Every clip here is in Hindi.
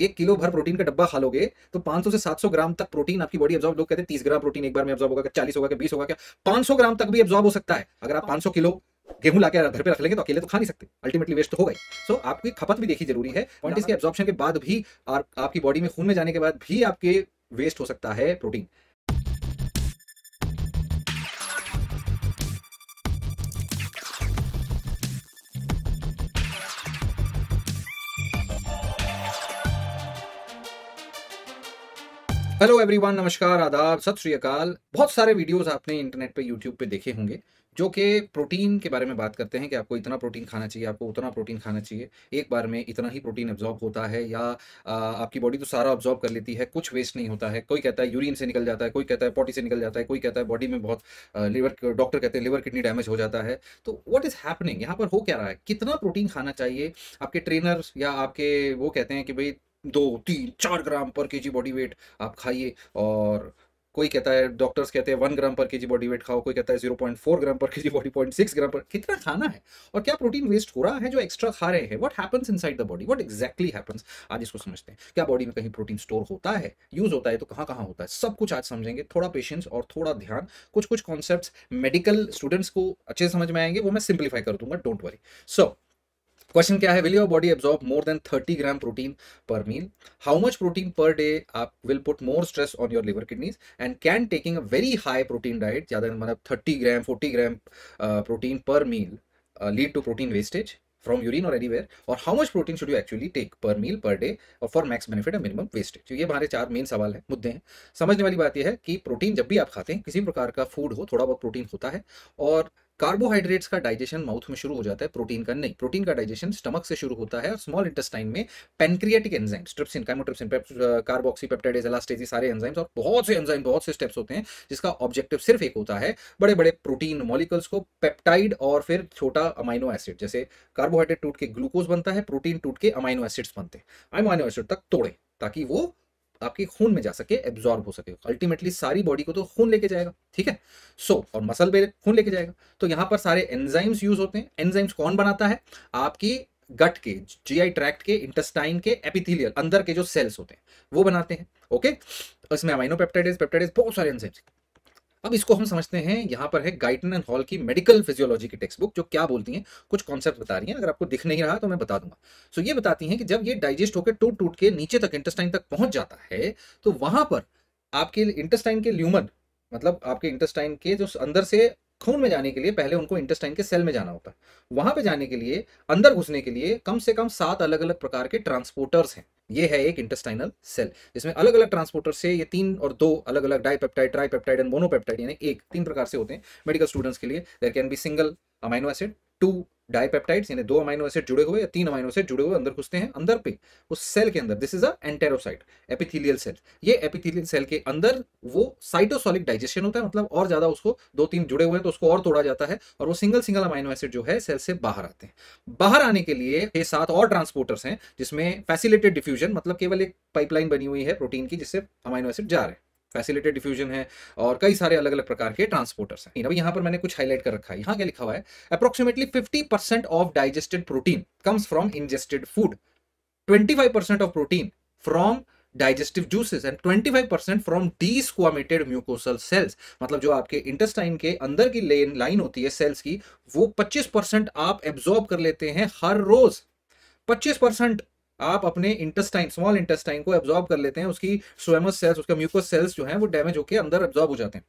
एक किलो भर प्रोटीन का डब्बा खा लोगे तो 500 से 700 ग्राम तक प्रोटीन आपकी बॉडी एब्जॉर्ब लोग कहते हैं तीस ग्राम प्रोटीन एक बार में एब्जॉर्ब होगा चालीस होगा बीस होगा क्या पांच ग्राम तक भी एब्जॉर्ब हो सकता है अगर आप पांच किलो गेहूं लाके घर पे रख लेंगे तो अकेले तो खा नहीं सकते अल्टीमेटली वेस्ट तो होगा सो so, आपकी खपत भी देखी जरूरी है पॉइंट इसके एब्जॉर्प्शन के बाद भी आपकी बॉडी में खून में जाने के बाद भी आपके वेस्ट हो सकता है प्रोटीन हेलो एवरीवन नमस्कार आदाब सत श्री अकाल बहुत सारे वीडियोस आपने इंटरनेट पे यूट्यूब पे देखे होंगे जो कि प्रोटीन के बारे में बात करते हैं कि आपको इतना प्रोटीन खाना चाहिए आपको उतना प्रोटीन खाना चाहिए एक बार में इतना ही प्रोटीन ऑब्जॉर्ब होता है या आ, आपकी बॉडी तो सारा ऑब्जॉर्ब कर लेती है कुछ वेस्ट नहीं होता है कोई कहता है यूरिन से निकल जाता है कोई कहता है पॉटी से निकल जाता है कोई कहता है बॉडी में बहुत लिवर डॉक्टर कहते हैं लिवर किडनी डैमेज हो जाता है तो वट इज़ हैपनिंग यहाँ पर हो क्या रहा है कितना प्रोटीन खाना चाहिए आपके ट्रेनर या आपके वो कहते हैं कि भाई दो तीन चार ग्राम per K G body wait आप खाइए और कोई कहता है डॉक्टर्स कहते हैं one gram per KG body weight खाओ कोई कहता है zero point four gram per जी body point six gram per कितना खाना है और क्या प्रोटीन वेस्ट हो रहा है जो एक्स्ट्रा खा रहे हैं what happens inside the body what exactly happens आज इसको समझते हैं क्या बॉडी में कहीं प्रोटीन स्टोर होता है यूज होता है तो कहाँ कहाँ होता है सब कुछ आज समझेंगे थोड़ा पेशेंस और थोड़ा ध्यान कुछ कुछ कॉन्सेप्ट मेडिकल स्टूडेंट्स को अच्छे समझ में आएंगे वो मैं सिंप्लीफाई कर दूंगा डोंट वरी सो क्वेश्चन क्या है will your body absorb more than 30 gram protein per meal how much protein per day आप will put more stress on your liver kidneys and can taking a very high protein diet ज़्यादा मतलब 30 gram 40 gram protein per meal lead to protein wastage from urine और एनीवेयर और how much protein should you actually take per meal per day और for max benefit and minimum wastage तो ये हमारे चार मेन सवाल हैं मुद्दे हैं समझने वाली बात यह है कि प्रोटीन जब भी आप खाते हैं किसी प्रकार का फूड हो थोड़ा बहुत प्रोटीन होता है और कार्बोहाइड्रेट्स का डाइजेशन माउथ में शुरू हो जाता है प्रोटीन का नहीं प्रोटीन का डाइजेशन स्टमक से शुरू होता है और स्मॉल इंटेस्टाइन में pancreatic enzyme trypsin chymotrypsin carboxypeptidase elastase सारे एंजाइम्स और बहुत से एंजाइम बहुत से स्टेप्स होते हैं जिसका ऑब्जेक्टिव सिर्फ एक होता है बड़े बड़े प्रोटीन मॉलिकल्स को पेप्टाइड और फिर छोटा अमाइनो एसिड जैसे कार्बोहाइड्रेट टूट के ग्लूकोज बनता है प्रोटीन टूट के अमाइनो एसिड्स बनते हैं अमाइनो एसिड तक तोड़े ताकि वो आपकी खून में जा सके एब्जॉर्ब हो सके अल्टीमेटली सारी बॉडी को तो खून लेके जाएगा ठीक है सो so, और मसल पे खून लेके जाएगा तो यहाँ पर सारे एंजाइम्स यूज होते हैं एंजाइम्स कौन बनाता है आपकी गट के जीआई ट्रैक्ट के इंटेस्टाइन के एपिथेलियल अंदर के जो सेल्स होते हैं वो बनाते हैं ओके इसमें अमाइनो पेप्टाइडेज पेप्टाइडेज बहुत सारे एंजाइम्स अब इसको हम समझते हैं यहाँ पर है गाइटन एंड हॉल की मेडिकल फिजियोलॉजी की टेक्स्ट बुक जो क्या बोलती हैं कुछ कॉन्सेप्ट बता रही हैं अगर आपको दिख नहीं रहा तो मैं बता दूंगा सो ये बताती हैं कि जब ये डाइजेस्ट होकर टूट टूट के नीचे तक इंटेस्टाइन तक पहुंच जाता है तो वहां पर आपके इंटेस्टाइन के ल्यूमन मतलब आपके इंटेस्टाइन के जो अंदर से खून में जाने के लिए पहले उनको इंटेस्टाइन के सेल में जाना होता है वहां पे जाने के लिए अंदर घुसने के लिए कम से कम सात अलग अलग प्रकार के ट्रांसपोर्टर्स हैं ये है एक इंटेस्टाइनल सेल जिसमें अलग अलग ट्रांसपोर्टर से ये तीन और दो अलग अलग डाइपेप्टाइड ट्राइपेप्टाइड एंड मोनोपेप्टाइड यानी एक तीन प्रकार से होते हैं मेडिकल स्टूडेंट्स के लिए there can be single amino acid to dipeptides यानी दो अमाइनो एसिड जुड़े हुए या तीन अमाइनो एसिड जुड़े हुए अंदर घुसते हैं अंदर पे उस सेल के अंदर this is a enterocyte epithelial cell ये एपिथेलियल सेल के अंदर वो साइटोसोलिक डाइजेशन होता है मतलब और ज्यादा उसको दो तीन जुड़े हुए हैं तो उसको और तोड़ा जाता है और वो सिंगल सिंगल अमाइनो एसिड जो है सेल से बाहर आते हैं बाहर आने के लिए ये सात और ट्रांसपोर्टर्स हैं जिसमें फैसिलिटेड डिफ्यूजन मतलब केवल एक पाइपलाइन बनी हुई है प्रोटीन की जिससे अमाइनो एसिड जा रहे हैं फैसिलिटेड डिफ्यूजन है और कई सारे अलग अलग प्रकार के ट्रांसपोर्टर्स हैं अब यहाँ पर मैंने कुछ हाईलाइट कर रखा है यहाँ क्या लिखा हुआ है approximately fifty percent of digested protein comes from ingested food twenty five percent of protein from digestive juices and 25 percent from desquamated mucosal cells मतलब जो आपके इंटेस्टाइन के अंदर की लाइन होती है सेल्स की वो 25 परसेंट आप एब्जॉर्ब कर लेते हैं हर रोज 25 परसेंट आप अपने इंटेस्टाइन स्मॉल इंटेस्टाइन को एब्जॉर्ब कर लेते हैं उसकी स्वेमस सेल्स उसका म्यूकस सेल्स जो है वो डैमेज होकर अंदर एब्जॉर्ब हो जाते हैं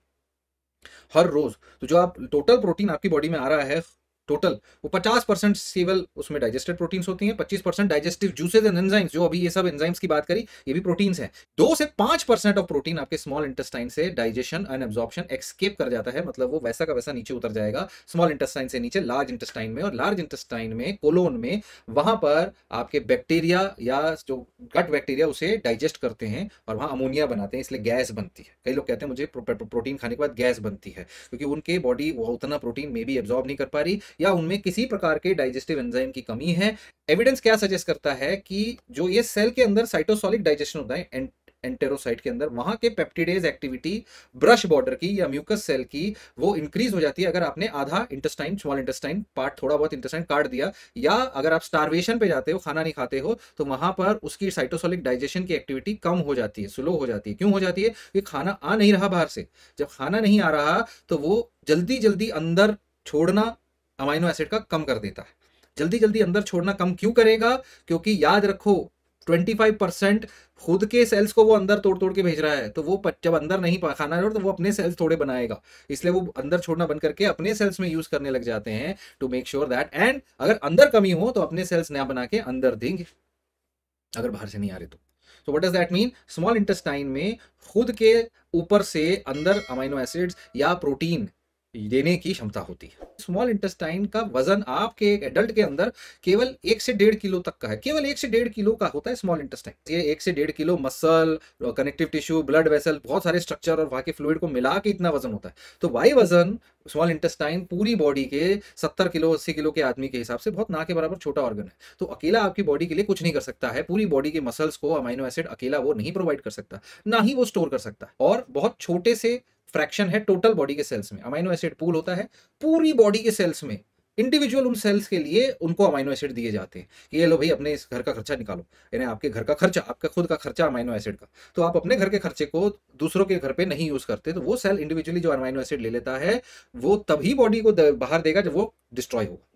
हर रोज तो जो आप टोटल प्रोटीन आपकी बॉडी में आ रहा है टोटल वो 50 परसेंट केवल उसमें डाइजेस्टेड प्रोटीन्स होती हैं 25 percent digestive juices and enzymes जो अभी ये सब एंजाइम्स की बात करी ये भी प्रोटीन्स हैं दो से पांच परसेंट ऑफ प्रोटीन आपके स्मॉल इंटेस्टाइन से डाइजेशन एंड एब्जॉर्प्शन एक्सकेप कर जाता है मतलब वो वैसा का वैसा नीचे उतर जाएगा स्मॉल इंटेस्टाइन से नीचे लार्ज इंटेस्टाइन में और लार्ज इंटेस्टाइन में कोलोन में वहां पर आपके बैक्टीरिया या जो गट बैक्टीरिया उसे डाइजेस्ट करते हैं और वहां अमोनिया बनाते हैं इसलिए गैस बनती है कई लोग कहते हैं मुझे प्रोटीन खाने के बाद गैस बनती है क्योंकि उनके बॉडी वह उतना प्रोटीन मे बी एब्जॉर्ब नहीं कर पा रही या उनमें किसी प्रकार के डाइजेस्टिव एंजाइम की कमी है एविडेंस क्या सजेस्ट करता है कि जो ये सेल के अंदर साइटोसॉलिक डाइजेशन होता है एंटेरोसाइट के अंदर वहां के पेप्टिडेज एक्टिविटी ब्रश बॉर्डर की या म्यूकस सेल की वो इंक्रीज हो जाती है अगर आपने आधा इंटेस्टाइन स्मॉल इंटेस्टाइन पार्ट थोड़ा बहुत इंटेस्टाइन काट दिया या अगर आप स्टारवेशन पे जाते हो खाना नहीं खाते हो तो वहां पर उसकी साइटोसोलिक डाइजेशन की एक्टिविटी कम हो जाती है स्लो हो जाती है क्यों हो जाती है क्योंकि खाना आ नहीं रहा बाहर से जब खाना नहीं आ रहा तो वो जल्दी जल्दी अंदर छोड़ना अमाइनो एसिड का कम कर देता है जल्दी जल्दी अंदर छोड़ना कम क्यों करेगा क्योंकि याद रखो 25 परसेंट खुद के सेल्स को वो अंदर तोड़ तोड़ के भेज रहा है तो वो जब अंदर नहीं खाना है तो वो अपने सेल्स थोड़े बनाएगा इसलिए वो अंदर छोड़ना बंद करके अपने सेल्स में यूज करने लग जाते हैं to make sure that and अगर अंदर कमी हो तो अपने सेल्स नया बना के अंदर देंगे अगर बाहर से नहीं आ रहे तो so what does that mean small intestine में खुद के ऊपर से अंदर अमाइनो एसिड्स या प्रोटीन देने की क्षमता होती है स्मॉल इंटेस्टाइन का वजन आपके एक एडल्ट के अंदर केवल एक से डेढ़ किलो तक का है केवल एक से डेढ़ किलो का होता है स्मॉल इंटेस्टाइन ये एक से डेढ़ kilo muscle connective tissue blood vessel बहुत सारे स्ट्रक्चर और वहाँ के फ्लूड को मिला के इतना वजन होता है तो वाई वजन स्मॉल इंटेस्टाइन पूरी बॉडी के सत्तर किलो अस्सी किलो के आदमी के हिसाब से बहुत ना के बराबर छोटा ऑर्गन है तो अकेला आपकी बॉडी के लिए कुछ नहीं कर सकता है पूरी बॉडी के मसल्स को अमाइनो एसिड अकेला वो नहीं प्रोवाइड कर सकता ना ही वो स्टोर कर सकता और बहुत छोटे से फ्रैक्शन है टोटल बॉडी के सेल्स में अमाइनो एसिड पूल होता है पूरी बॉडी के सेल्स में इंडिविजुअल उन सेल्स के लिए उनको अमाइनो एसिड दिए जाते हैं ये लो भाई अपने इस घर का खर्चा निकालो यानी आपके घर का खर्चा आपका खुद का खर्चा अमाइनो एसिड का तो आप अपने घर के खर्चे को दूसरों के घर पे नहीं यूज करते तो वो सेल इंडिविजुअली जो अमाइनो एसिड ले लेता है वो तभी बॉडी को बाहर देगा जब वो डिस्ट्रॉय होगा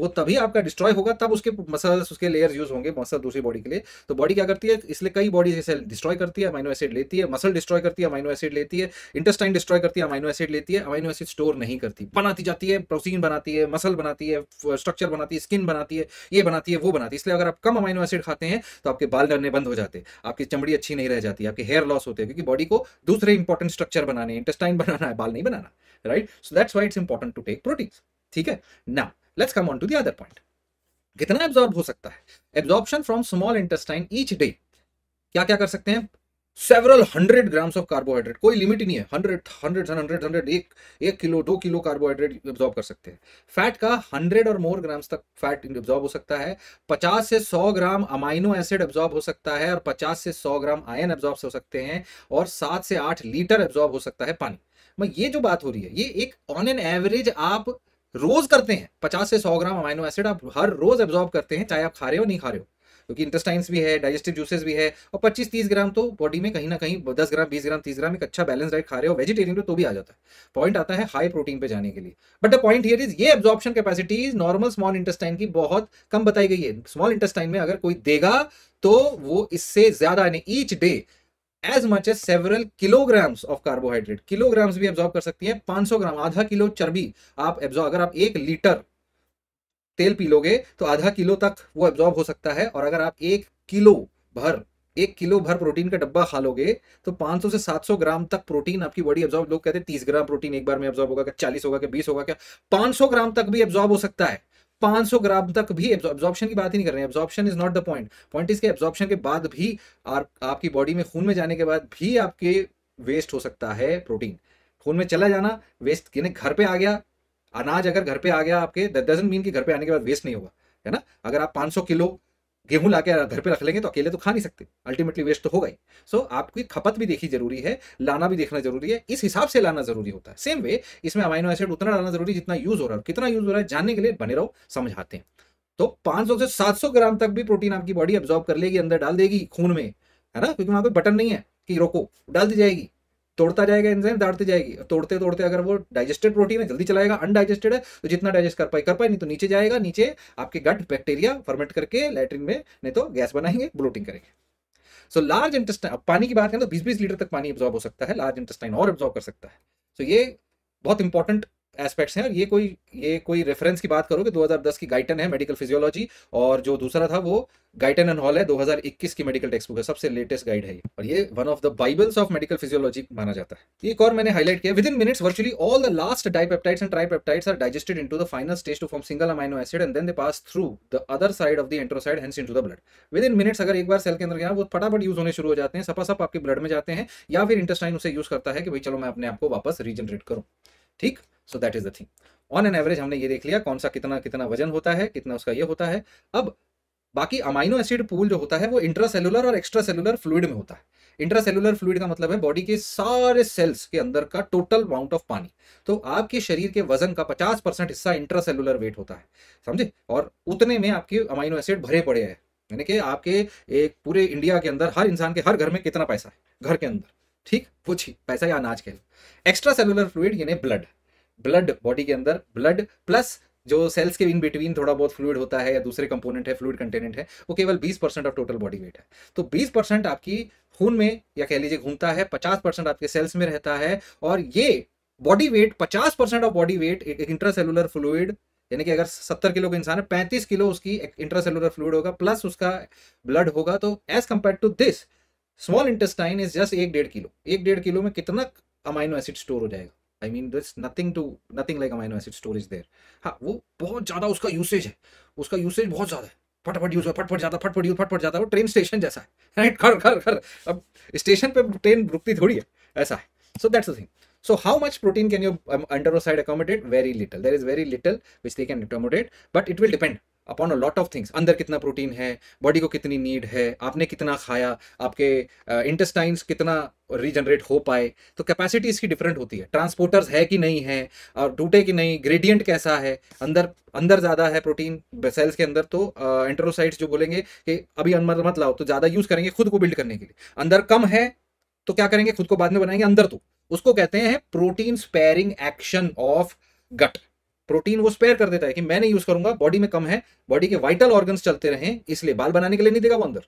वो तभी आपका डिस्ट्रॉय होगा तब उसके मसल्स उसके लेयर्स यूज होंगे मसल दूसरी बॉडी के लिए तो बॉडी क्या करती है इसलिए कई बॉडी जैसे डिस्ट्रॉय करती है अमाइनो एसिड लेती है मसल डिस्ट्रॉय करती है अमाइनो एसिड लेती है इंटेस्टाइन डिस्ट्रॉय करती है अमाइनो एसिड लेती है अमाइनो एसिड स्टोर नहीं करती बनाती जाती है प्रोटीन बनाती है मसल बनाती है स्ट्रक्चर बनाती है स्किन बनाती है ये बनाती है वो बनाती है इसलिए अगर आप कम अमाइनो एसिड खाते हैं तो आपके बाल डरने बंद हो जाते हैं आपकी चमड़ी अच्छी नहीं रह जाती आपके हेयर लॉस होते हैं क्योंकि बॉडी को दूसरे इंपॉर्टेंट स्ट्रक्चर बनाने इंटेस्टाइन बनाना है बाल नहीं बनाना right so that's why it's important to take protein ठीक है ना let's come on to the other point कितना एब्जॉर्ब हो सकता है absorbed from small intestine each day क्या क्या कर सकते हैं several hundred grams of carbohydrate कोई लिमिट ही नहीं है हंड्रेड हंड्रेड हंड्रेड हंड्रेड एक एक किलो दो किलो कार्बोहाइड्रेट एब्जॉर्ब कर सकते हैं फैट का हंड्रेड और मोर ग्राम्स तक फैट एब्जॉर्ब हो सकता है पचास से सौ ग्राम अमाइनो एसिड एब्जॉर्ब हो सकता है और पचास से सौ ग्राम आयन एब्जॉर्ब हो सकते हैं और सात से आठ लीटर एब्जॉर्ब हो सकता है पानी मैं ये जो बात हो रही है ये एक ऑन एन एवरेज आप रोज करते हैं पचास से सौ ग्राम अमाइनो एसिड आप हर रोज एब्जॉर्ब करते हैं चाहे आप खा रहे हो नहीं खा रहे हो क्योंकि इंटेस्टाइन्स भी है डाइजेस्टिव जूसेस भी है और 25-30 ग्राम तो बॉडी में कहीं ना कहीं 10 ग्राम 20 ग्राम 30 ग्राम एक अच्छा बैलेंस डाइट खा रहे हो वेजिटेरियन तो, तो भी आ जाता है पॉइंट आता है हाई प्रोटीन पे जाने के लिए but the point here is ये absorption capacity normal small intestine की बहुत कम बताई गई है स्मॉल इंटेस्टाइन में अगर कोई देगा तो वो इससे ज्यादा यानी each day as much as several kilograms of carbohydrate kilograms भी एब्जॉर्ब कर सकती है 500 ग्राम आधा किलो चर्बी आप एब्जॉर्ब अगर आप एक लीटर तेल पी लोगे तो आधा किलो तक वो एब्जॉर्ब हो सकता है और अगर आप एक किलो भर एक किलो भर प्रोटीन का डब्बा खा लोगे तो 500 से 700 ग्राम तक प्रोटीन आपकी बॉडी एब्जॉर्ब लोग कहते हैं 30 ग्राम प्रोटीन एक बार में एब्जॉर्ब होगा क्या 40 होगा क्या 20 होगा क्या 500 ग्राम तक भी एब्जॉर्ब हो सकता है 500 ग्राम तक भी एब्जॉर्प्शन की बात ही नहीं कर रहे हैं absorption is not the point point इसके एब्जॉर्प्शन के बाद भी आप, आपकी बॉडी में खून में जाने के बाद भी आपके वेस्ट हो सकता है प्रोटीन खून में चला जाना वेस्ट कि घर पे आ गया अनाज अगर घर पे आ गया आपके दैट डजेंट मीन कि घर पे आने के बाद वेस्ट नहीं होगा है ना अगर आप 500 किलो गेहूं ला के घर पे रख लेंगे तो अकेले तो खा नहीं सकते अल्टीमेटली वेस्ट तो होगा ही सो so, आपकी खपत भी देखी जरूरी है लाना भी देखना जरूरी है इस हिसाब से लाना जरूरी होता है सेम वे इसमें अमाइनो एसिड उतना लाना जरूरी जितना यूज हो रहा है कितना यूज हो रहा है जानने के लिए बने रहो समझाते हैं तो 500 से 700 ग्राम तक भी प्रोटीन आपकी बॉडी एब्जॉर्ब कर लेगी अंदर डाल देगी खून में है ना क्योंकि वहां पे बटन नहीं है कि रोको डाल दी जाएगी तोड़ता जाएगा एंजाइम दाड़ती जाएगी तोड़ते तोड़ते अगर वो डाइजेस्टेड प्रोटीन है जल्दी चलाएगा अनडाइजेस्टेड है तो जितना डाइजेस्ट कर पाए कर पाए नहीं तो नीचे जाएगा नीचे आपके गट बैक्टीरिया फर्मेट करके लेटरिन में नहीं तो गैस बनाएंगे ब्लोटिंग करेंगे सो लार्ज इंटेस्टाइन पानी की बात करें तो बीस बीस लीटर तक पानी एब्जॉर्ब हो सकता है लार्ज इंटेस्टाइन और एब्जॉर्ब कर सकता है सो so, ये बहुत इंपॉर्टेंट एस्पेक्ट्स हैं और ये कोई ये कोई रेफरेंस की बात करो कि 2010 की गाइटन है मेडिकल फिजियोलॉजी और जो दूसरा था वो गाइटन एंड हॉल है 2021 की मेडिकल टेक्स्ट बुक है सबसे लेटेस्ट गाइड है ये और ये one of the bibles of medical physiology माना जाता है एक और मैंने हाईलाइट किया within minutes virtually all the last dipeptides and tripeptides are digested into the final stage to form single amino acid and then they pass through the other side of the enterocyte hence into the blood within minutes अगर एक बार सेल के अंदर गया वो फटाफट यूज होने शुरू हो जाते हैं सपा सप आपके ब्लड में जाते हैं या फिर इंटेस्टाइन उसे यूज करता है कि भाई चलो मैं अपने आप को वापस रीजनरेट करूँ ठीक so that is the thing on an average हमने ये देख लिया कौन सा कितना कितना वजन होता है कितना उसका ये होता है अब बाकी अमाइनो एसिड पूल जो होता है वो इंट्रासेलुलर और एक्स्ट्रा सेलुलर फ्लूड में होता है इंट्रासेलुलर फ्लूड का मतलब है बॉडी के सारे सेल्स के अंदर का टोटल अमाउंट ऑफ पानी तो आपके शरीर के वजन का 50 परसेंट हिस्सा इंट्रासेलुलर वेट होता है समझे और उतने में आपके अमाइनो एसिड भरे पड़े हैं यानी कि आपके एक पूरे इंडिया के अंदर हर इंसान के हर घर में कितना पैसा है घर के अंदर ठीक कुछ पैसा या अनाज लो एक्स्ट्रा सेलुलर फ्लूड यानी ब्लड ब्लड बॉडी के अंदर ब्लड प्लस जो सेल्स के इन बिटवीन थोड़ा बहुत फ्लूड होता है या दूसरे कंपोनेंट है फ्लूड कंटेनेंट है वो केवल 20 percent of total body weight है तो 20 परसेंट आपकी खून में या कह लीजिए घूमता है 50 परसेंट आपके सेल्स में रहता है और ये body weight 50 percent of body weight एक इंट्रासेलुलर फ्लूड यानी कि अगर 70 किलो का इंसान है 35 किलो उसकी इंट्रासेलुलर फ्लूड होगा प्लस उसका ब्लड होगा तो as compared to this small intestine is just एक डेढ़ किलो एक डेढ़ किलो में कितना अमाइनो एसिड स्टोर हो जाएगा I mean this nothing to nothing like amino acid storage there हाँ वो बहुत ज़्यादा उसका यूसेज है उसका यूसेज बहुत ज़्यादा है फटफट यूज हो फटफट जाता फटफट यूज फटफट जाता वो ट्रेन स्टेशन जैसा है राइट खर खर खर अब स्टेशन पे ट्रेन रुकती थोड़ी है ऐसा है so that's the thing so how much protein can you um, side accommodate? Very little. There is very little which they can accommodate but it will depend upon a lot of things अंदर कितना प्रोटीन है बॉडी को कितनी नीड है आपने कितना खाया आपके इंटेस्टाइंस uh, कितना रीजनरेट हो पाए तो कैपेसिटी इसकी डिफरेंट होती है ट्रांसपोर्टर्स है कि नहीं है और uh, टूटे कि नहीं ग्रेडियंट कैसा है अंदर अंदर ज़्यादा है प्रोटीन सेल्स के अंदर तो एंट्रोसाइट्स uh, जो बोलेंगे कि अभी अनमर मत लाओ तो ज़्यादा यूज़ करेंगे खुद को बिल्ड करने के लिए अंदर कम है तो क्या करेंगे खुद को बाद में बनाएंगे अंदर तो उसको कहते हैं protein sparing action of gut protein वो स्पेयर कर देता है कि मैं नहीं यूज करूंगा बॉडी में कम है बॉडी के वाइटल ऑर्गन चलते रहे इसलिए बाल बनाने के लिए नहीं देगा वो अंदर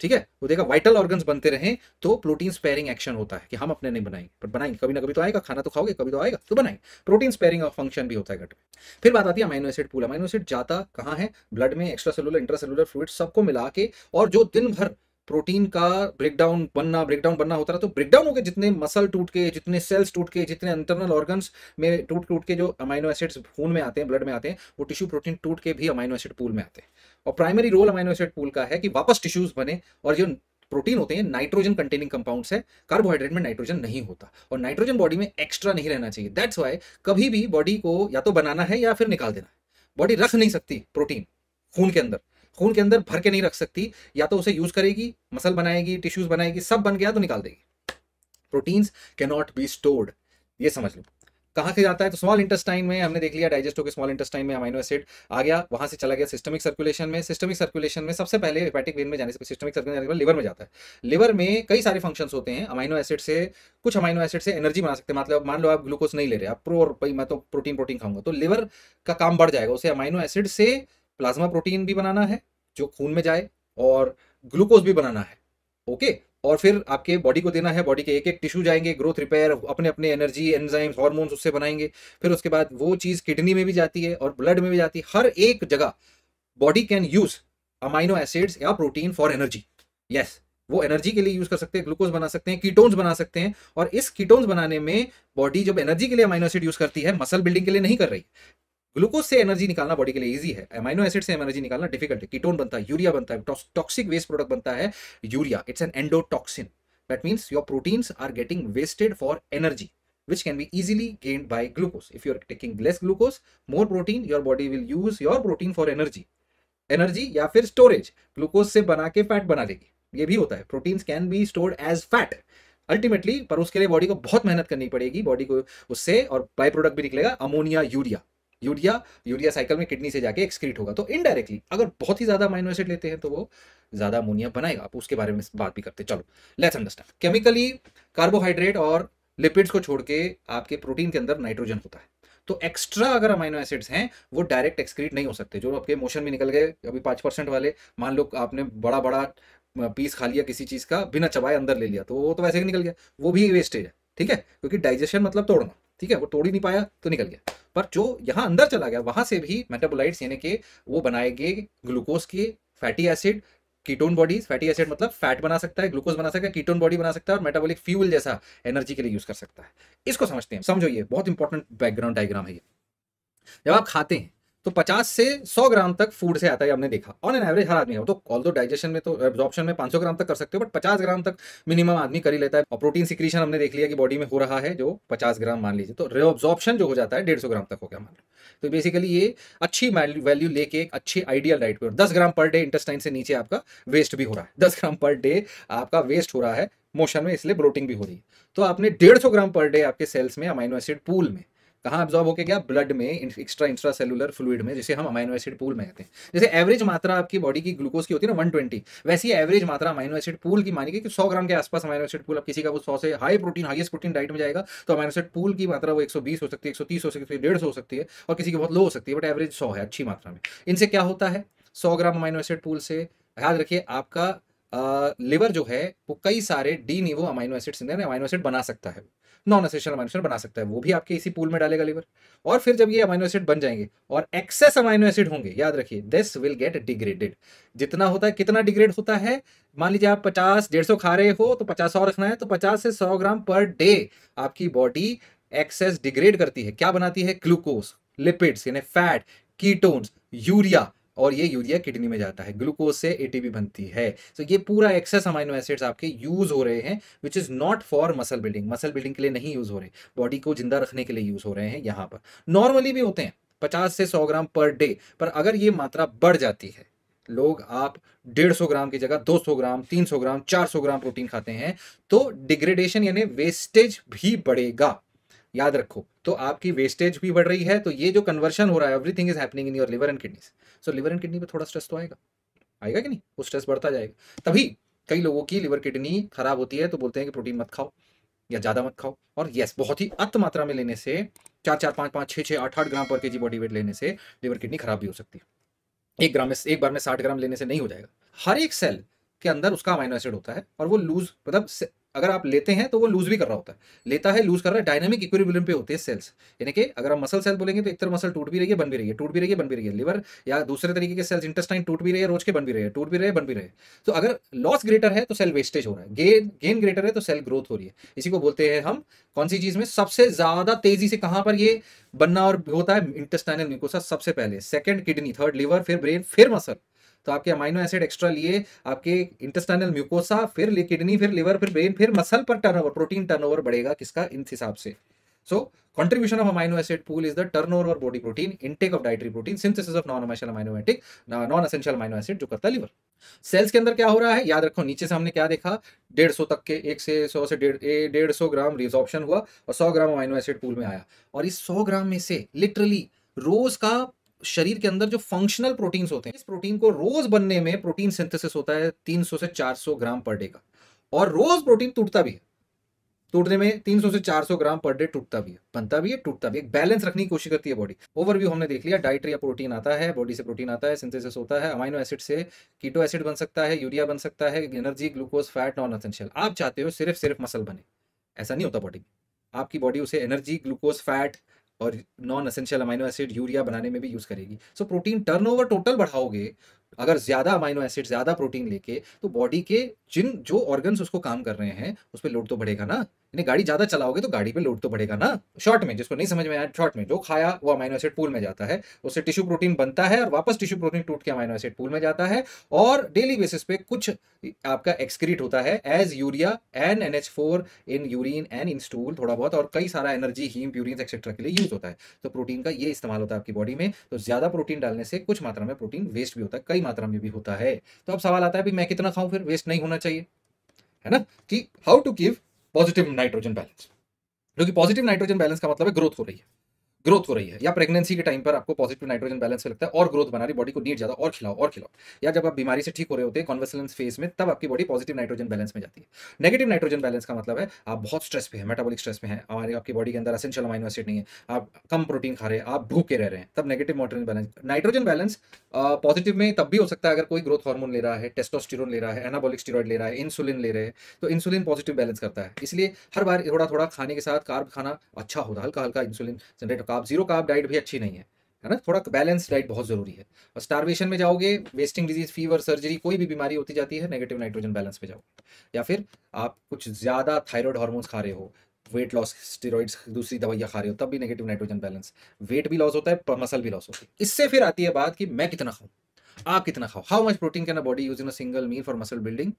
ठीक है वो देगा वाइटल ऑर्गन बनते रहे तो प्रोटीन स्पेयरिंग एक्शन होता है कि हम अपने नहीं बनाएंगे पर बनाएंगे कभी ना कभी तो आएगा खाना तो खाओगे कभी तो आएगा तो बनाएंगे प्रोटीन स्पेयरिंग फंक्शन भी होता है गट में फिर बात आती है amino acid pool amino acid जाता कहाँ है ब्लड में extracellular intracellular fluid सबको मिला के और जो दिन भर प्रोटीन का ब्रेकडाउन बनना ब्रेकडाउन बनना होता रहा तो ब्रेकडाउन हो गया जितने मसल टूट के जितने सेल्स टूट के जितने इंटरनल ऑर्गन्स में टूट टूट के जो अमाइनो एसिड्स खून में आते हैं ब्लड में आते हैं वो टिश्यू प्रोटीन टूट के भी अमाइनो एसिड पूल में आते हैं और primary role amino acid pool का है कि वापस टिश्यूज बने और जो प्रोटीन होते हैं नाइट्रोजन कंटेनिंग कंपाउंड्स है कार्बोहाइड्रेट में नाइट्रोजन नहीं होता और नाइट्रोजन बॉडी में एक्स्ट्रा नहीं रहना चाहिए दैट्स वाई कभी भी बॉडी को या तो बनाना है या फिर निकाल देना है बॉडी रख नहीं सकती प्रोटीन खून के अंदर खून के अंदर भर के नहीं रख सकती या तो उसे यूज करेगी मसल बनाएगी टिश्यूज बनाएगी सब बन गया तो निकाल देगी proteins can not be stored ये समझ लो कहाँ से जाता है तो स्मॉल इंटेस्टाइन में हमने देख लिया डाइजेस्ट होकर स्मॉल इंटेस्टाइन में अमाइनो एसिड आ गया वहाँ से चला गया सिस्टमिक सर्कुलेशन में सिस्टमिक सर्कुलेशन में सबसे पहले हेपेटिक वेन में जाने से सिस्टमिक सर्कुलेशन जाने के बाद लिवर में जाता है लिवर में कई सारे फंक्शंस होते हैं अमाइनो एसिड से कुछ अमाइनो एसिड से एनर्जी बना सकते हैं मतलब मान लो आप ग्लूकोज नहीं ले रहे आप प्रो और भाई मैं तो प्रोटीन प्रोटीन खाऊंगा तो लिवर का काम बढ़ जाएगा उसे अमाइनो एसिड से प्लाज्मा प्रोटीन भी बनाना है जो खून में जाए और ग्लूकोज भी बनाना है ओके और फिर आपके बॉडी को देना है बॉडी के एक एक टिश्यू जाएंगे ग्रोथ रिपेयर अपने अपने एनर्जी एंजाइम्स हॉर्मोन्स उससे बनाएंगे फिर उसके बाद वो चीज़ किडनी में भी जाती है और ब्लड में भी जाती है हर एक जगह body can use amino acids या प्रोटीन फॉर एनर्जी यस वो एनर्जी के लिए यूज कर सकते हैं ग्लूकोज बना सकते हैं कीटोन्स बना सकते हैं और इस कीटोन्स बनाने में बॉडी जब एनर्जी के लिए अमाइनो एसिड यूज करती है मसल बिल्डिंग के लिए नहीं कर रही ग्लूकोज से एनर्जी निकालना बॉडी के लिए ईजी है एमाइनो एसिड से एनर्जी निकालना डिफिकल्ट है कीटोन बनता है यूरिया बनता है टॉक्सिक वेस्ट प्रोडक्ट बनता है urea it's an endotoxin that means your proteins are getting wasted for energy which can be easily easily by glucose if you are taking less glucose more protein your body will use your protein for energy energy या फिर स्टोरेज ग्लूकोज से बना के फैट बना लेगी ये भी होता है proteins can be stored as fat ultimately पर उसके लिए बॉडी को बहुत मेहनत करनी पड़ेगी बॉडी को उससे और बाई प्रोडक्ट भी निकलेगा ammonia urea urea urea cycle में किडनी से जाके एक्सक्रीट होगा तो इनडायरेक्टली अगर बहुत ही ज्यादा माइनो एसिड लेते हैं तो वो ज्यादा अमोनिया बनाएगा आप उसके बारे में बात भी करते चलो लेट्स अंडरस्टैंड केमिकली कार्बोहाइड्रेट और लिपिड्स को छोड़ के आपके प्रोटीन के अंदर नाइट्रोजन होता है तो एक्स्ट्रा अगर अमाइनो एसिड्स हैं वो डायरेक्ट एक्सक्रीट नहीं हो सकते जो आपके मोशन में निकल गए अभी पाँच परसेंट वाले मान लो आपने बड़ा बड़ा पीस खा लिया किसी चीज़ का बिना चबाए अंदर ले लिया तो वो तो वैसे ही निकल गया वो भी वेस्टेज है ठीक है क्योंकि डाइजेशन मतलब तोड़ना ठीक है वो तोड़ ही नहीं पाया तो निकल गया पर जो यहाँ अंदर चला गया वहां से भी मेटाबोलाइट्स यानी कि वो बनाए गए ग्लूकोज के fatty acid ketone bodies fatty acid मतलब फैट बना सकता है ग्लूकोज बना सकता है कीटोन बॉडी बना सकता है और मेटाबॉलिक फ्यूल जैसा एनर्जी के लिए यूज कर सकता है इसको समझते हैं समझो ये बहुत इंपॉर्टेंट बैकग्राउंड डायग्राम है ये जब आप खाते हैं तो 50 से 100 ग्राम तक फूड से आता है हमने देखा ऑन एन एवरेज हर आदमी तो ऑल दो डाइजेशन में तो एब्जॉर्प्शन में 500 ग्राम तक कर सकते हो बट 50 ग्राम तक मिनिमम आदमी कर ही लेता है और प्रोटीन सिक्रीशन हमने देख लिया कि बॉडी में हो रहा है जो 50 ग्राम मान लीजिए तो रिओब्जॉर्प्शन जो हो जाता है डेढ़ ग्राम तक हो गया मान तो बेसिकली ये अच्छी वैल्यू लेके एक अच्छी आइडियल डाइट पर दस ग्राम पर डे इंटेस्टाइन से नीचे आपका वेस्ट भी हो रहा है दस ग्राम पर डे आपका वेस्ट हो रहा है मोशन में इसलिए ब्लोटिंग भी हो रही है तो आपने डेढ़ ग्राम पर डे आपके सेल्स में अमाइनो एसिड पूल में कहाँ एब्जॉर्ब होके गया ब्लड में एक्स्ट्रा इंस्ट्रा सेलुलर फ्लूड में जिसे हम अमाइनो एसिड पूल में कहते हैं जैसे एवरेज मात्रा आपकी बॉडी की ग्लूकोज की होती है ना वन ट्वेंटी वैसी एवरेज मात्रा अमाइनो एसिड पूल की मानी कि सौ ग्राम के आसपास अमाइनो एसिड पूल अब किसी का वो सौ से high protein highest protein diet में जाएगा तो अमाइनो एसिड पूल की मात्रा वो एक हो सकती है एक हो सकती है डेढ़ हो सकती है और किसी की बहुत लो हो सकती है बट एवरेज सौ है अच्छी मात्रा में इनसे क्या होता है सौ ग्राम अमाइनो एसिड पूल से याद रखिए आपका लिवर जो है वो कई सारे de novo amino acids amino acid बना सकता है नॉन असेंशियल अमाइनो एसिड बना सकता है वो भी आपके इसी पूल में डालेगा लीवर और फिर जब ये अमाइनो एसिड बन जाएंगे और एक्सेस अमाइनो एसिड होंगे याद रखिए दिस विल गेट डिग्रेडेड जितना होता है कितना डिग्रेड होता है मान लीजिए आप पचास डेढ़ सौ खा रहे हो तो पचास सौ रखना है तो पचास से सौ ग्राम पर डे आपकी बॉडी एक्सेस डिग्रेड करती है क्या बनाती है ग्लूकोज लिपिड्स यानी फैट कीटोन्स यूरिया और ये यूरिया किडनी में जाता है ग्लूकोज से एटीपी बनती है सो so ये पूरा एक्सेस अमाइनो एसिड्स आपके यूज हो रहे हैं which is not for muscle building muscle building के लिए नहीं यूज हो रहे बॉडी को जिंदा रखने के लिए यूज हो रहे हैं यहाँ पर नॉर्मली भी होते हैं पचास से सौ ग्राम पर डे पर अगर ये मात्रा बढ़ जाती है लोग आप डेढ़ सौ ग्राम की जगह दो सौ ग्राम तीन सौ ग्राम चार सौ ग्राम प्रोटीन खाते हैं तो डिग्रेडेशन यानी वेस्टेज भी बढ़ेगा याद रखो तो आपकी वेस्टेज भी बढ़ रही है तो ये जो कन्वर्शन हो रहा है everything is happening in your liver and kidneys so liver and kidney पे थोड़ा स्ट्रेस तो आएगा आएगा कि नहीं वो स्ट्रेस बढ़ता जाएगा तभी कई लोगों की लिवर किडनी खराब होती है तो बोलते हैं कि प्रोटीन मत खाओ या ज़्यादा मत खाओ और यस बहुत ही अत मात्रा में लेने से चार चार पाँच पाँच छः छः आठ आठ ग्राम per K G body wait लेने से लिवर किडनी खराब भी हो सकती है एक ग्राम में एक बार में साठ ग्राम लेने से नहीं हो जाएगा हर एक सेल के अंदर उसका अमाइनो एसिड होता है और वो लूज मतलब अगर आप लेते हैं तो वो लूज भी कर रहा होता है लेता है लूज कर रहा है डायनेमिक इक्विलिब्रियम पे होते हैं सेल्स यानी कि अगर आप मसल सेल बोलेंगे तो एक तरह मसल टूट भी रही है बन भी रही है टूट भी रही है बन भी रही है लिवर या दूसरे तरीके के सेल्स इंटेस्टाइन टूट भी रही है रोज के बन भी रहे हैं टूट भी रहे बन भी रहे तो अगर लॉस ग्रेटर है तो सेल वेस्टेज हो रहा है गेन गेन ग्रेटर है तो सेल ग्रोथ हो रही है इसी को बोलते हैं हम कौन सी चीज में सबसे ज्यादा तेजी से कहां पर ये बनना और होता है इंटेस्टाइनल म्यूकोसा सबसे पहले सेकंड किडनी थर्ड लीवर फिर ब्रेन फिर मसल तो आपके अमाइनो एसिड एक्स्ट्रा लिए आपके इंटेस्टाइनल म्यूकोसा फिर किडनी फिर लिवर फिर ब्रेन फिर मसल पर टर्नओवर प्रोटीन टर्नओवर बढ़ेगा किसका इन हिसाब से so contribution of amino acid pool is the turnover over body protein intake of dietary protein synthesis of non essential अमाइनोमेटिक नॉन असेंशियल अमाइनो एसिड जो करता है लिवर सेल्स के अंदर क्या हो रहा है याद रखो नीचे से हमने क्या देखा डेढ़ सौ तक के एक से सौ से डेढ़ डेढ़ सौ ग्राम रिजॉर्प्शन हुआ और सौ ग्राम अमाइनो एसिड पूल में आया और इस सौ ग्राम में से लिटरली रोज का शरीर के अंदर जो फंक्शनल प्रोटीन्स होते हैं इस प्रोटीन को रोज बनने में प्रोटीन सिंथेसिस होता है 300 से 400 ग्राम पर डे का और रोज प्रोटीन टूटता भी है टूटने में 300 से 400 ग्राम पर डे टूटता भी है बनता भी है टूटता भी है बैलेंस रखने की कोशिश करती है बॉडी ओवरव्यू हमने देख लिया डाइट या प्रोटीन आता है बॉडी से प्रोटीन आता है सिंथेसिस होता है अमाइनो एसिड से कीटो एसिड बन सकता है यूरिया बन सकता है energy glucose fat non essential आप चाहते हो सिर्फ सिर्फ मसल बने ऐसा नहीं होता बॉडी आपकी बॉडी उसे एनर्जी ग्लूकोज फैट और non essential amino acid urea बनाने में भी यूज़ करेगी सो प्रोटीन टर्नओवर टोटल बढ़ाओगे अगर ज़्यादा अमाइनो एसिड ज़्यादा प्रोटीन लेके तो बॉडी के जिन जो ऑर्गन्स उसको काम कर रहे हैं उस पर लोड तो बढ़ेगा ना यानी गाड़ी ज़्यादा चलाओगे तो गाड़ी पे लोड तो बढ़ेगा ना शॉर्ट में जिसको नहीं समझ में आया शॉर्ट में जो खाया वो अमाइनो एसिड पूल में जाता है उससे टिश्यू प्रोटीन बनता है और वापस टिश्यू प्रोटीन टूट के अमाइनो एसिड पूल में जाता है और डेली बेसिस पे कुछ आपका एक्सक्रीट होता है as urea N N H four in urine N in stool थोड़ा बहुत और कई सारा एनर्जी हीम प्यूरिन एक्सेट्रा के लिए यूज होता है तो प्रोटीन का ये इस्तेमाल होता है आपकी बॉडी में तो ज़्यादा प्रोटीन डालने से कुछ मात्रा में प्रोटीन वेस्ट भी होता है कई मात्रा में भी होता है तो अब सवाल आता है भी मैं कितना खाऊं फिर वेस्ट नहीं होना चाहिए है ना कि how to give positive nitrogen balance क्योंकि पॉजिटिव नाइट्रोजन बैलेंस का मतलब है ग्रोथ हो रही है ग्रोथ हो रही है या प्रेगनेंसी के टाइम पर आपको पॉजिटिव नाइट्रोजन बैलेंस में लगता है और ग्रोथ बना रही बॉडी को नीट ज़्यादा और खिलाओ और खिलाओ या जब आप बीमारी से ठीक हो रहे होते हैं कॉन्वेसलेंस फेज में तब आपकी बॉडी पॉजिटिव नाइट्रोजन बैलेंस में जाती है नेगेटिव नाइट्रोजन बैलेंस का मतलब है आप बहुत स्ट्रेस पे है मेटाबॉलिक स्ट्रेस में है हमारे आपकी बॉडी के अंदर असेंशियल अमाइनो एसिड नहीं है आप कम प्रोटीन खा रहे हैं आप भूखे रह रहे हैं तब नेगेटिव मोटरजन बैलेंस नाइट्रोजन बैलेंस पॉजिटिव में तब भी हो सकता है अगर कोई ग्रोथ हार्मोन ले रहा है टेस्टोस्टेरोन ले रहा है एनाबॉलिक स्टीरॉइड ले रहा है इंसुलिन ले रहे हैं तो इंसुलिन पॉजिटिव बैलेंस करता है इसलिए हर बार थोड़ा थोड़ा खाने के साथ कार्ब खाना अच्छा होता है हल्का हल्का insulin generate carb zero carb diet भी अच्छी नहीं है है ना थोड़ा बैलेंस डाइट बहुत ज़रूरी है और स्टारवेशन में जाओगे वेस्टिंग डिजीज फीवर सर्जरी कोई भी बीमारी होती जाती है नेगेटिव नाइट्रोजन बैलेंस पे जाओगे या फिर आप कुछ ज़्यादा थायराइड हार्मोन्स खा रहे हो वेट लॉस स्टेरॉइड्स दूसरी दवाइयाँ खा रहे हो तब भी नेगेटिव नाइट्रोजन बैलेंस वेट भी लॉस होता है मसल भी लॉस होती है इससे फिर आती है बात कि मैं कितना खाऊँ आप कितना खाओ how much protein can a body use in a single meal for muscle building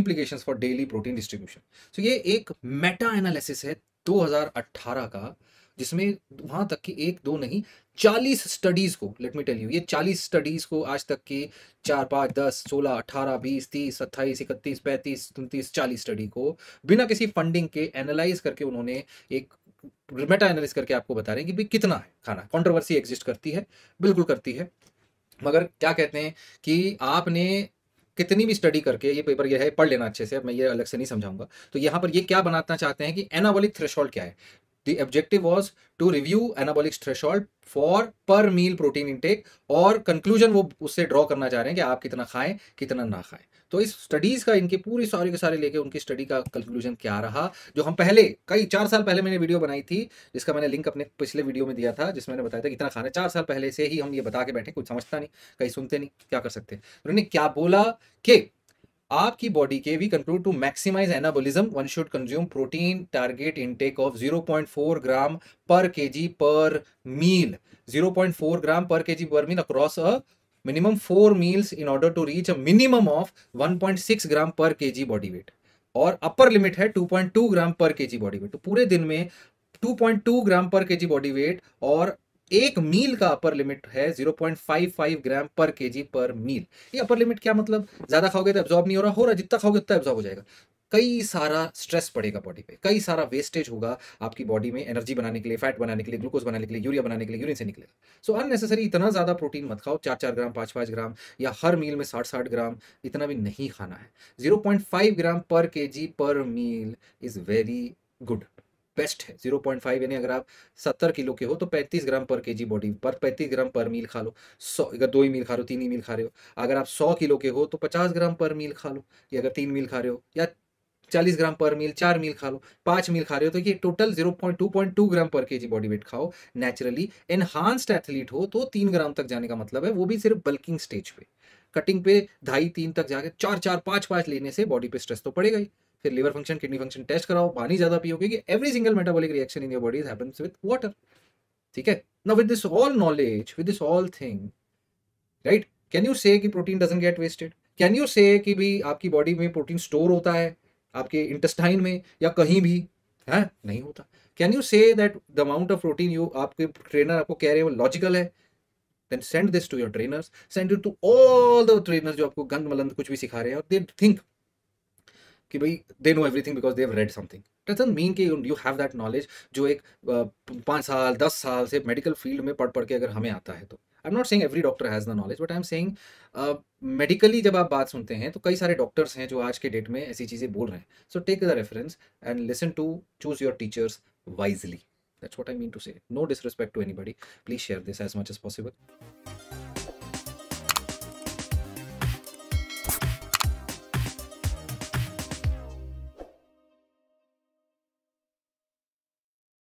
implication for daily protein distribution so ये एक मेटा एनालिसिस है 2018 का जिसमें वहां तक की एक दो नहीं चालीस स्टडीज़ को लेट मी टेल यू ये चालीस स्टडीज़ को आज तक की चार पाँच दस सोलह अठारह बीस तीस अट्ठाईस इकतीस पैंतीस उनतीस चालीस स्टडी को बिना किसी फंडिंग के एनालाइज करके उन्होंने एक मेटा एनालिस करके आपको बता रहे हैं कि भाई कितना है खाना कंट्रोवर्सी एग्जिस्ट करती है बिल्कुल करती है मगर क्या कहते हैं कि आपने कितनी भी स्टडी करके ये पेपर ये है पढ़ लेना अच्छे से मैं ये अलग से नहीं समझाऊंगा तो यहाँ पर ये क्या बनाना चाहते हैं कि एनाबॉलिक थ्रेशोल्ड क्या है The objective was to review anabolic threshold for per meal protein intake और conclusion वो उससे draw करना चाह रहे हैं कि आप कितना खाएं कितना ना खाएं तो इस स्टडीज़ का इनके पूरी सारे के सारे लेके उनकी स्टडी का कंक्लूजन क्या रहा जो हम पहले कई चार साल पहले मैंने वीडियो बनाई थी जिसका मैंने लिंक अपने पिछले वीडियो में दिया था जिसमें मैंने बताया था कितना खाना है चार साल पहले से ही हम ये बता के बैठे कुछ समझता नहीं कहीं सुनते नहीं क्या कर सकते तो उन्होंने क्या बोला कि आपकी बॉडी के we control to maximize anabolism one should consume protein target intake of 0.4 gram per KG per meal 0.4 gram per KG per meal across a minimum four meals in order to reach a minimum of 1.6 gram per KG body weight और अपर लिमिट है 2.2 ग्राम पर केजी बॉडी वेट तो पूरे दिन में 2.2 ग्राम पर केजी बॉडी वेट और एक मील का अपर लिमिट है 0.55 ग्राम पर केजी पर मील ये अपर लिमिट क्या मतलब ज़्यादा खाओगे तो एब्जॉर्ब नहीं हो रहा हो रहा जितना खाओगे उतना एब्जॉर्ब हो जाएगा कई सारा स्ट्रेस पड़ेगा बॉडी पे कई सारा वेस्टेज होगा आपकी बॉडी में एनर्जी बनाने के लिए फैट बनाने के लिए ग्लूकोज बनाने के लिए यूरिया बनाने के लिए यूरिन से निकलेगा सो so, अननेसेसरी इतना ज़्यादा प्रोटीन मत खाओ चार चार ग्राम पांच पांच ग्राम या हर मील में साठ साठ ग्राम इतना भी नहीं खाना है zero gram per K per meal is very good best है जीरो पॉइंट फाइव यानी अगर आप सत्तर किलो के हो तो पैंतीस ग्राम पर केजी बॉडी पर पैंतीस ग्राम पर मील खा लो सौ अगर दो ही मील खा रहे हो तीन ही मील खा रहे हो अगर आप सौ किलो के हो तो पचास ग्राम पर मील खा लो या अगर तीन मील खा रहे हो या चालीस ग्राम पर मील चार मील खा लो पाँच मील खा रहे हो तो ये total zero point two point two gram per K G body weight खाओ नेचुरली एनहांस्ड एथलीट हो तो तीन ग्राम तक जाने का मतलब है वो भी सिर्फ बल्किंग स्टेज पे कटिंग पे ढाई तीन तक जाके चार चार पाँच पाँच लेने से बॉडी पे स्ट्रेस तो पड़ेगा ही फिर liver function kidney function test कराओ पानी ज़्यादा पियो क्योंकि every single metabolic reaction in your body happens with water ठीक है ना with this all knowledge with this all thing right can you say कि protein doesn't get wasted can you say कि भी आपकी बॉडी में प्रोटीन स्टोर होता है आपके इंटेस्टाइन में या कहीं भी है हाँ? नहीं होता can you say that the amount of protein you आपके ट्रेनर आपको कह रहे हैं वो लॉजिकल है then send this to your trainers send you to all the trainers जो आपको गंद मलंद कुछ भी सिखा रहे हैं और दे थिंक कि भाई they know everything because they have read something doesn't mean कि यू हैव दैट नॉलेज जो एक पाँच साल दस साल से मेडिकल फील्ड में पढ़ पढ़ के अगर हमें आता है तो I am not saying every doctor has the knowledge but I am saying medically जब आप बात सुनते हैं तो कई सारे डॉक्टर्स हैं जो आज के डेट में ऐसी चीज़ें बोल रहे हैं so take the reference and listen to choose your teachers wisely that's what I mean to say no disrespect to anybody please share this as much as possible